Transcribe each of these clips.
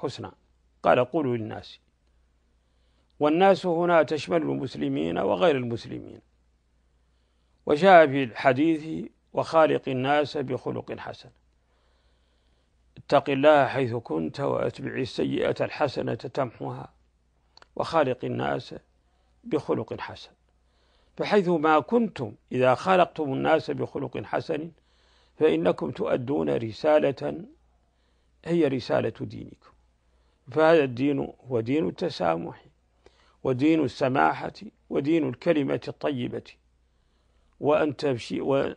حسنى قال قولوا للناس والناس هنا تشمل المسلمين وغير المسلمين وجاء في الحديث وخالق الناس بخلق حسن اتق الله حيث كنت واتبع السيئة الحسنة تمحوها وخالق الناس بخلق حسن فحيث ما كنتم إذا خلقتم الناس بخلق حسن فإنكم تؤدون رسالة هي رسالة دينكم فهذا الدين هو دين التسامح ودين السماحة ودين الكلمة الطيبة وأن تمشي و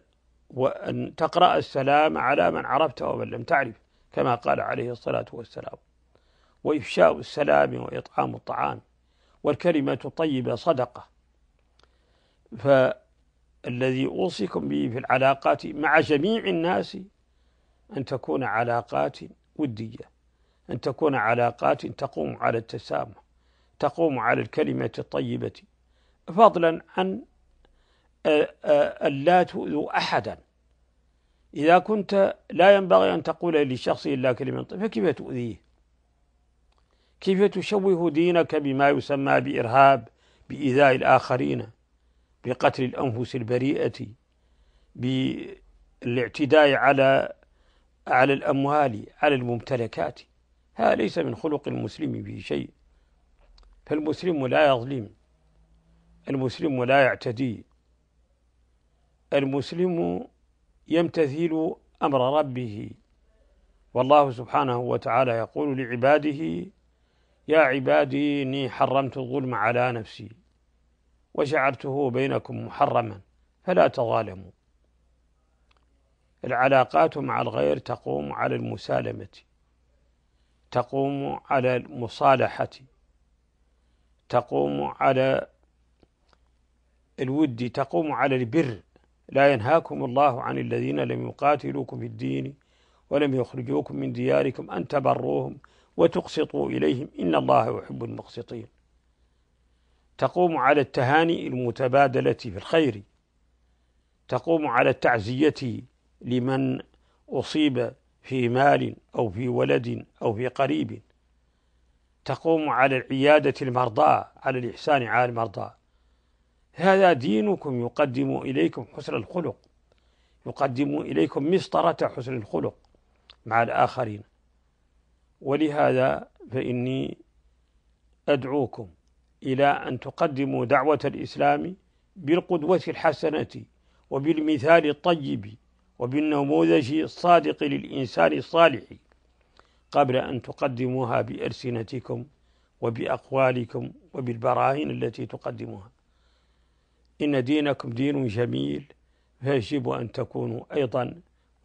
وأن تقرأ السلام على من عرفت ومن لم تعرف كما قال عليه الصلاة والسلام وإفشاء السلام وإطعام الطعام والكلمة الطيبة صدقة فالذي أوصيكم به في العلاقات مع جميع الناس أن تكون علاقات ودية أن تكون علاقات تقوم على التسامح تقوم على الكلمة الطيبة فضلا عن آه، آه، أن لا تؤذوا أحدا إذا كنت لا ينبغي أن تقول لشخص إلا كلمة طيبة فكيف تؤذيه كيف تشوه دينك بما يسمى بإرهاب بإيذاء الآخرين بقتل الأنفس البريئة بالاعتداء على على الأموال على الممتلكات هذا ليس من خلق المسلم في شيء فالمسلم لا يظلم المسلم لا يعتدي المسلم يمتثل امر ربه والله سبحانه وتعالى يقول لعباده يا عبادي اني حرمت الظلم على نفسي وجعلته بينكم محرما فلا تظالموا العلاقات مع الغير تقوم على المسالمه تقوم على المصالحة تقوم على الود تقوم على البر لا ينهاكم الله عن الذين لم يقاتلوكم في الدين ولم يخرجوكم من دياركم أن تبروهم وتقسطوا إليهم إن الله يحب المقسطين تقوم على التهاني المتبادلة في الخير تقوم على التعزية لمن أصيب في مال او في ولد او في قريب تقوم على عياده المرضى على الاحسان على المرضى هذا دينكم يقدم اليكم حسن الخلق يقدم اليكم مسطره حسن الخلق مع الاخرين ولهذا فاني ادعوكم الى ان تقدموا دعوه الاسلام بالقدوه الحسنه وبالمثال الطيب وبالنموذج الصادق للإنسان الصالح قبل أن تقدموها بألسنتكم وبأقوالكم وبالبراهين التي تقدموها إن دينكم دين جميل فيجب أن تكونوا أيضا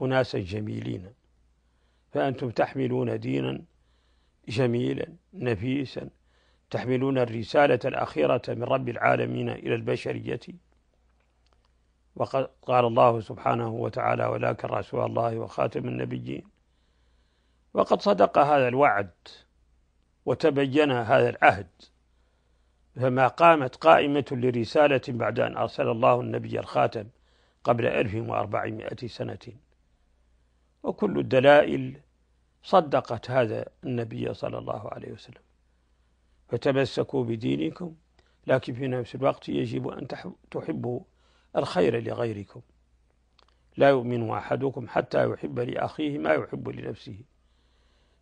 أناسا جميلين فأنتم تحملون دينا جميلا نفيسا تحملون الرسالة الأخيرة من رب العالمين إلى البشرية وقد قال الله سبحانه وتعالى ولكن رسول الله وخاتم النبيين وقد صدق هذا الوعد وتبين هذا العهد فما قامت قائمة لرسالة بعد أن أرسل الله النبي الخاتم قبل 1400 سنة وكل الدلائل صدقت هذا النبي صلى الله عليه وسلم فتمسكوا بدينكم لكن في نفس الوقت يجب أن تحبوا الخير لغيركم لا يؤمن أحدكم حتى يحب لأخيه ما يحب لنفسه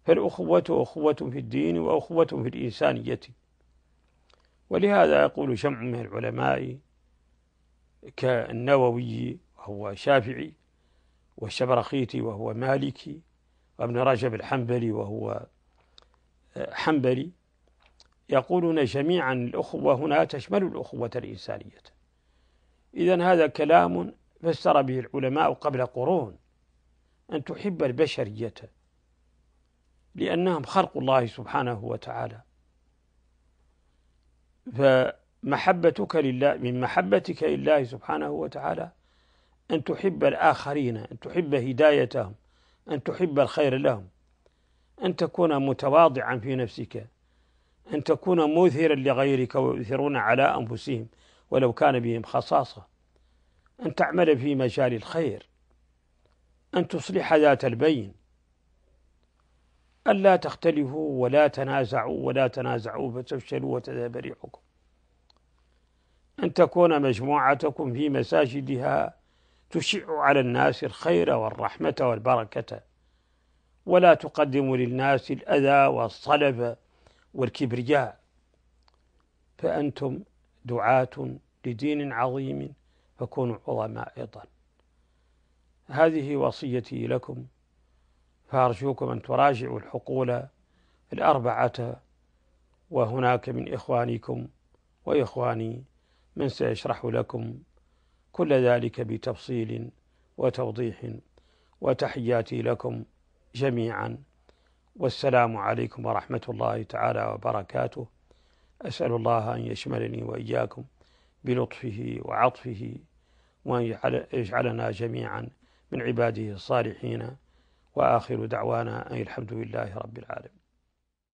فالأخوة أخوة في الدين وأخوة في الإنسانية ولهذا يقول شمع من العلماء كالنووي وهو شافعي والشبرخيتي وهو مالكي وابن رجب الحنبلي وهو آه، حنبلي يقولون جميعا الأخوة هنا تشمل الأخوة الإنسانية إذا هذا كلام فسر به العلماء قبل قرون أن تحب البشرية لأنهم خلق الله سبحانه وتعالى فمحبتك لله من محبتك لله سبحانه وتعالى أن تحب الآخرين أن تحب هدايتهم أن تحب الخير لهم أن تكون متواضعا في نفسك أن تكون مؤثرا لغيرك ويؤثرون على أنفسهم ولو كان بهم خصاصة أن تعمل في مجال الخير أن تصلح ذات البين ألا تختلفوا ولا تنازعوا ولا تنازعوا فتفشلوا وتذهب ريحكم أن تكون مجموعتكم في مساجدها تشع على الناس الخير والرحمة والبركة ولا تقدم للناس الأذى والصلب والكبرياء فأنتم دعاة لدين عظيم فكونوا عظماء أيضا هذه وصيتي لكم فأرجوكم أن تراجعوا الحقول الأربعة وهناك من إخوانكم وإخواني من سيشرح لكم كل ذلك بتفصيل وتوضيح وتحياتي لكم جميعا والسلام عليكم ورحمة الله تعالى وبركاته أسأل الله أن يشملني وإياكم بلطفه وعطفه وأن يجعلنا جميعا من عباده الصالحين وآخر دعوانا أن الحمد لله رب العالمين